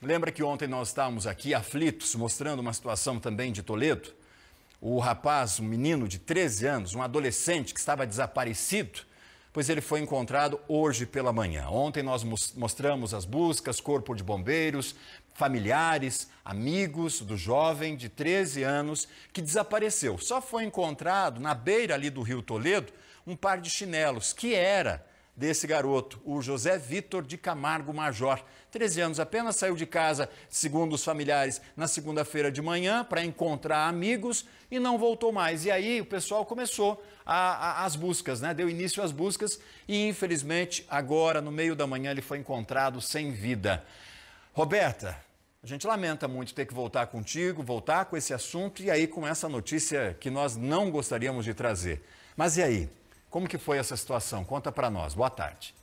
Lembra que ontem nós estávamos aqui aflitos, mostrando uma situação também de Toledo? O rapaz, um menino de 13 anos, um adolescente que estava desaparecido, pois ele foi encontrado hoje pela manhã. Ontem nós mostramos as buscas, corpo de bombeiros, familiares, amigos do jovem de 13 anos que desapareceu. Só foi encontrado na beira ali do Rio Toledo um par de chinelos que era desse garoto, o José Vitor de Camargo Major. 13 anos apenas, saiu de casa, segundo os familiares, na segunda-feira de manhã para encontrar amigos e não voltou mais. E aí o pessoal começou a, a, as buscas, né? deu início às buscas e, infelizmente, agora, no meio da manhã, ele foi encontrado sem vida. Roberta, a gente lamenta muito ter que voltar contigo, voltar com esse assunto e aí com essa notícia que nós não gostaríamos de trazer. Mas e aí? Como que foi essa situação? Conta para nós. Boa tarde.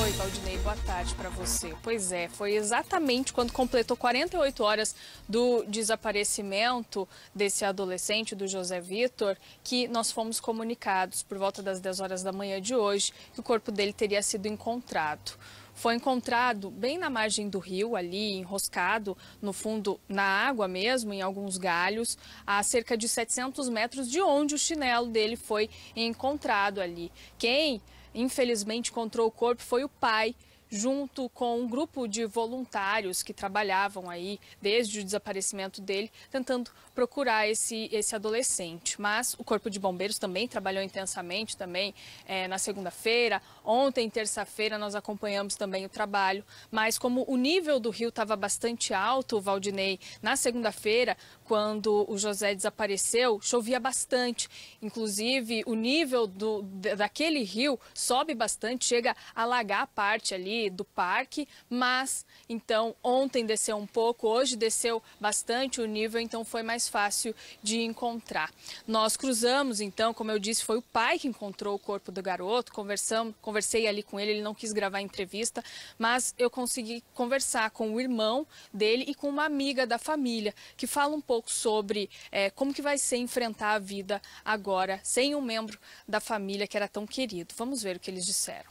Oi, Valdinei, boa tarde para você. Pois é, foi exatamente quando completou 48 horas do desaparecimento desse adolescente, do José Vitor, que nós fomos comunicados por volta das 10 horas da manhã de hoje que o corpo dele teria sido encontrado foi encontrado bem na margem do rio, ali enroscado, no fundo, na água mesmo, em alguns galhos, a cerca de 700 metros de onde o chinelo dele foi encontrado ali. Quem, infelizmente, encontrou o corpo foi o pai junto com um grupo de voluntários que trabalhavam aí desde o desaparecimento dele, tentando procurar esse, esse adolescente. Mas o Corpo de Bombeiros também trabalhou intensamente também é, na segunda-feira. Ontem, terça-feira, nós acompanhamos também o trabalho. Mas como o nível do rio estava bastante alto, Valdinei, na segunda-feira, quando o José desapareceu, chovia bastante. Inclusive, o nível do, daquele rio sobe bastante, chega a alagar a parte ali do parque, mas então ontem desceu um pouco, hoje desceu bastante o nível, então foi mais fácil de encontrar. Nós cruzamos, então, como eu disse, foi o pai que encontrou o corpo do garoto, conversamos, conversei ali com ele, ele não quis gravar a entrevista, mas eu consegui conversar com o irmão dele e com uma amiga da família, que fala um pouco sobre é, como que vai ser enfrentar a vida agora sem um membro da família que era tão querido. Vamos ver o que eles disseram.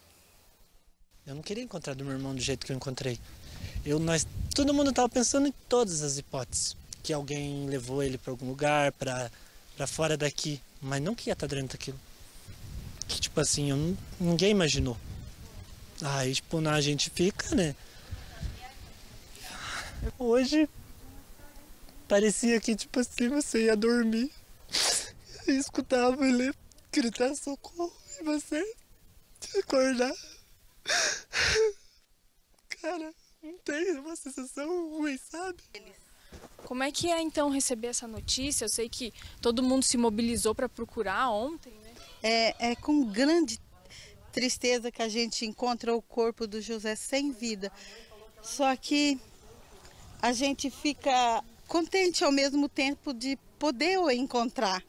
Eu não queria encontrar do meu irmão do jeito que eu encontrei. Eu, nós, todo mundo estava pensando em todas as hipóteses. Que alguém levou ele para algum lugar, para fora daqui. Mas não que ia estar tá dentro daquilo. Que, tipo assim, ninguém imaginou. Aí, tipo, na, a gente fica, né? Hoje, parecia que, tipo assim, você ia dormir. Eu escutava ele gritar socorro e você acordar. Cara, não tem uma sensação ruim, sabe? Como é que é então receber essa notícia? Eu sei que todo mundo se mobilizou para procurar ontem, né? É, é com grande tristeza que a gente encontra o corpo do José sem vida. Só que a gente fica contente ao mesmo tempo de poder o encontrar.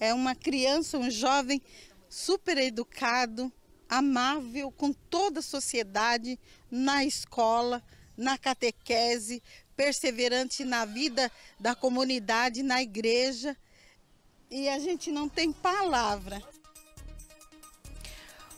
É uma criança, um jovem super educado, amável com toda a sociedade, na escola, na catequese, perseverante na vida da comunidade, na igreja. E a gente não tem palavra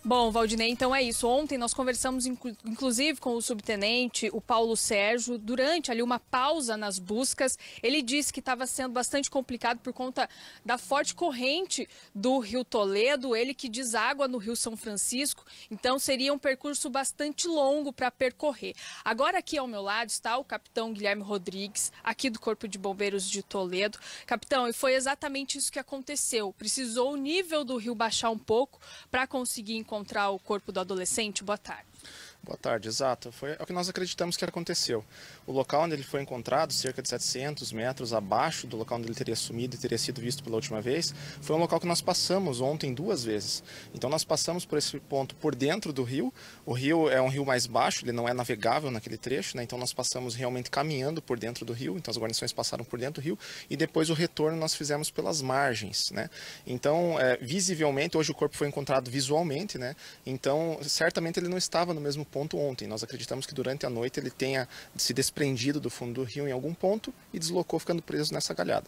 Bom, Valdinei, então é isso. Ontem nós conversamos inclu inclusive com o subtenente, o Paulo Sérgio, durante ali uma pausa nas buscas. Ele disse que estava sendo bastante complicado por conta da forte corrente do Rio Toledo, ele que deságua no Rio São Francisco. Então seria um percurso bastante longo para percorrer. Agora aqui ao meu lado está o capitão Guilherme Rodrigues, aqui do Corpo de Bombeiros de Toledo. Capitão, e foi exatamente isso que aconteceu. Precisou o nível do rio baixar um pouco para conseguir encontrar encontrar o corpo do adolescente? Boa tarde. Boa tarde, exato. Foi é o que nós acreditamos que aconteceu. O local onde ele foi encontrado, cerca de 700 metros abaixo do local onde ele teria sumido e teria sido visto pela última vez, foi um local que nós passamos ontem duas vezes. Então nós passamos por esse ponto por dentro do rio. O rio é um rio mais baixo, ele não é navegável naquele trecho, né? então nós passamos realmente caminhando por dentro do rio, então as guarnições passaram por dentro do rio e depois o retorno nós fizemos pelas margens. Né? Então, é, visivelmente, hoje o corpo foi encontrado visualmente, né? então certamente ele não estava no mesmo ponto ponto ontem. Nós acreditamos que durante a noite ele tenha se desprendido do fundo do rio em algum ponto e deslocou ficando preso nessa galhada.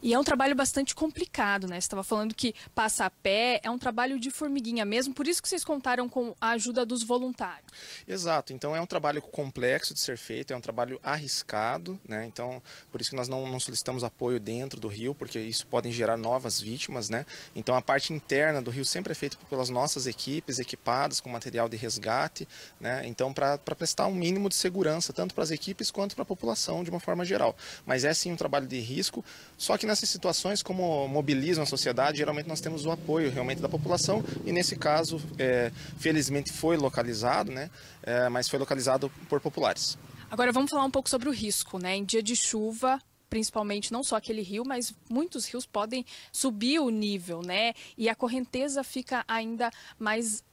E é um trabalho bastante complicado, né? Você estava falando que passa a pé, é um trabalho de formiguinha mesmo, por isso que vocês contaram com a ajuda dos voluntários. Exato, então é um trabalho complexo de ser feito, é um trabalho arriscado, né? Então, por isso que nós não, não solicitamos apoio dentro do rio, porque isso pode gerar novas vítimas, né? Então a parte interna do rio sempre é feita pelas nossas equipes, equipadas com material de resgate, né? Então, para prestar um mínimo de segurança, tanto para as equipes quanto para a população, de uma forma geral. Mas é sim um trabalho de risco, só que nessas situações, como mobilizam a sociedade, geralmente nós temos o apoio realmente da população e nesse caso, é, felizmente foi localizado, né? É, mas foi localizado por populares. Agora vamos falar um pouco sobre o risco, né? Em dia de chuva, principalmente não só aquele rio, mas muitos rios podem subir o nível, né? E a correnteza fica ainda mais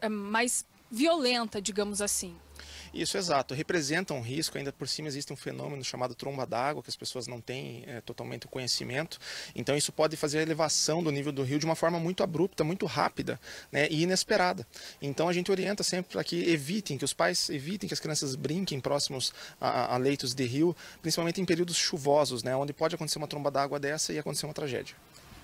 é, mais violenta, digamos assim. Isso, exato. Representa um risco, ainda por cima existe um fenômeno chamado tromba d'água, que as pessoas não têm é, totalmente o conhecimento. Então, isso pode fazer a elevação do nível do rio de uma forma muito abrupta, muito rápida né, e inesperada. Então, a gente orienta sempre para que evitem, que os pais evitem que as crianças brinquem próximos a, a leitos de rio, principalmente em períodos chuvosos, né, onde pode acontecer uma tromba d'água dessa e acontecer uma tragédia.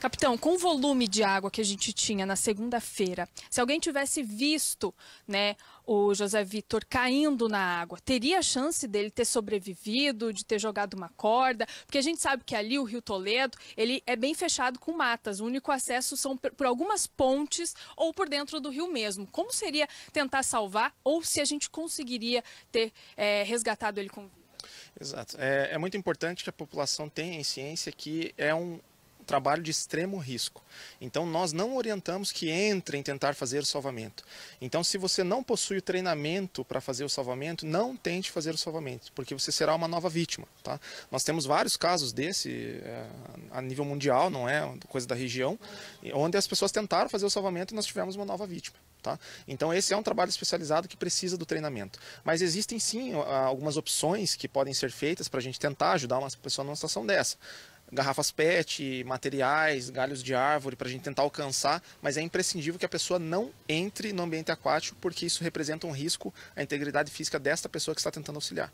Capitão, com o volume de água que a gente tinha na segunda-feira, se alguém tivesse visto né, o José Vitor caindo na água, teria a chance dele ter sobrevivido, de ter jogado uma corda? Porque a gente sabe que ali o Rio Toledo ele é bem fechado com matas. O único acesso são por algumas pontes ou por dentro do rio mesmo. Como seria tentar salvar ou se a gente conseguiria ter é, resgatado ele com vida? Exato. É, é, muito importante que a população tenha em ciência que é um, trabalho de extremo risco. Então, nós não orientamos que entre em tentar fazer o salvamento. Então, se você não possui o treinamento para fazer o salvamento, não tente fazer o salvamento, porque você será uma nova vítima. Tá? Nós temos vários casos desse é, a nível mundial, não é coisa da região, onde as pessoas tentaram fazer o salvamento e nós tivemos uma nova vítima. Tá? Então, esse é um trabalho especializado que precisa do treinamento. Mas existem sim algumas opções que podem ser feitas para a gente tentar ajudar uma pessoa numa situação dessa garrafas PET, materiais, galhos de árvore para a gente tentar alcançar, mas é imprescindível que a pessoa não entre no ambiente aquático porque isso representa um risco à integridade física desta pessoa que está tentando auxiliar.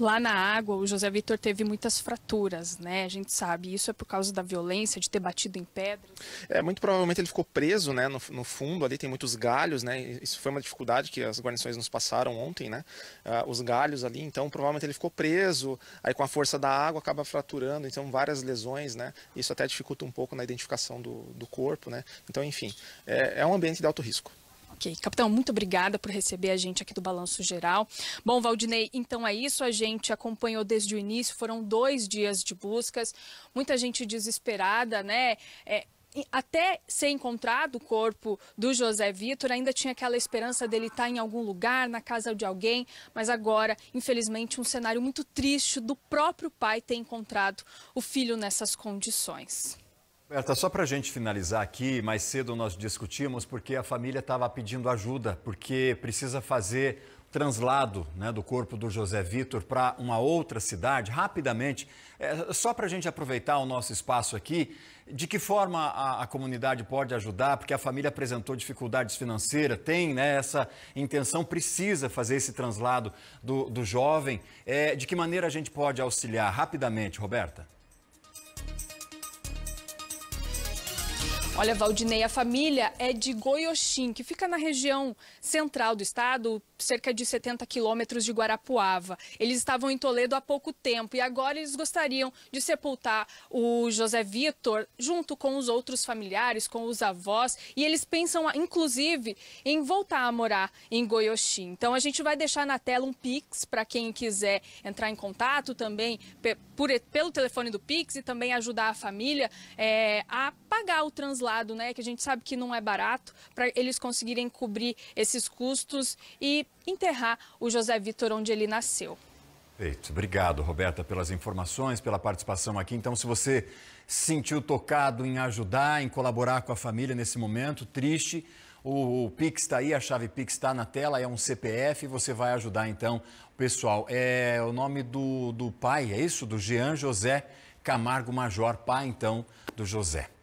Lá na água, o José Vitor teve muitas fraturas, né? A gente sabe. Isso é por causa da violência, de ter batido em pedra? É, muito provavelmente ele ficou preso, né? No, no fundo, ali tem muitos galhos, né? Isso foi uma dificuldade que as guarnições nos passaram ontem, né? Ah, os galhos ali, então provavelmente ele ficou preso. Aí com a força da água acaba fraturando, então várias lesões, né? Isso até dificulta um pouco na identificação do, do corpo, né? Então, enfim, é, é um ambiente de alto risco. Ok. Capitão, muito obrigada por receber a gente aqui do Balanço Geral. Bom, Valdinei, então é isso. A gente acompanhou desde o início, foram dois dias de buscas, muita gente desesperada, né? É, até ser encontrado o corpo do José Vitor, ainda tinha aquela esperança dele estar tá em algum lugar, na casa de alguém, mas agora, infelizmente, um cenário muito triste do próprio pai ter encontrado o filho nessas condições. Berta, só para a gente finalizar aqui, mais cedo nós discutimos porque a família estava pedindo ajuda, porque precisa fazer translado né, do corpo do José Vitor para uma outra cidade, rapidamente, é, só para a gente aproveitar o nosso espaço aqui, de que forma a, a, comunidade pode ajudar, porque a família apresentou dificuldades financeiras, tem né, essa intenção, precisa fazer esse translado do, do jovem, é, de que maneira a gente pode auxiliar rapidamente, Roberta? Olha, Valdinei, a família é de Goioxim, que fica na região central do estado, cerca de 70 quilômetros de Guarapuava. Eles estavam em Toledo há pouco tempo e agora eles gostariam de sepultar o José Vitor junto com os outros familiares, com os avós. E eles pensam, inclusive, em voltar a morar em Goioxim. Então, a gente vai deixar na tela um Pix para quem quiser entrar em contato também por, pelo telefone do Pix e também ajudar a família é, a pagar o translado lado, né, que a gente sabe que não é barato, para eles conseguirem cobrir esses custos e enterrar o José Vitor onde ele nasceu. Perfeito. Obrigado, Roberta, pelas informações, pela participação aqui. Então, se você sentiu tocado em ajudar, em colaborar com a família nesse momento triste, o, o Pix está aí, a chave Pix está na tela, é um CPF, você vai ajudar então o pessoal. É o nome do, do pai, é isso? Do Jean José Camargo Major, pai então do José.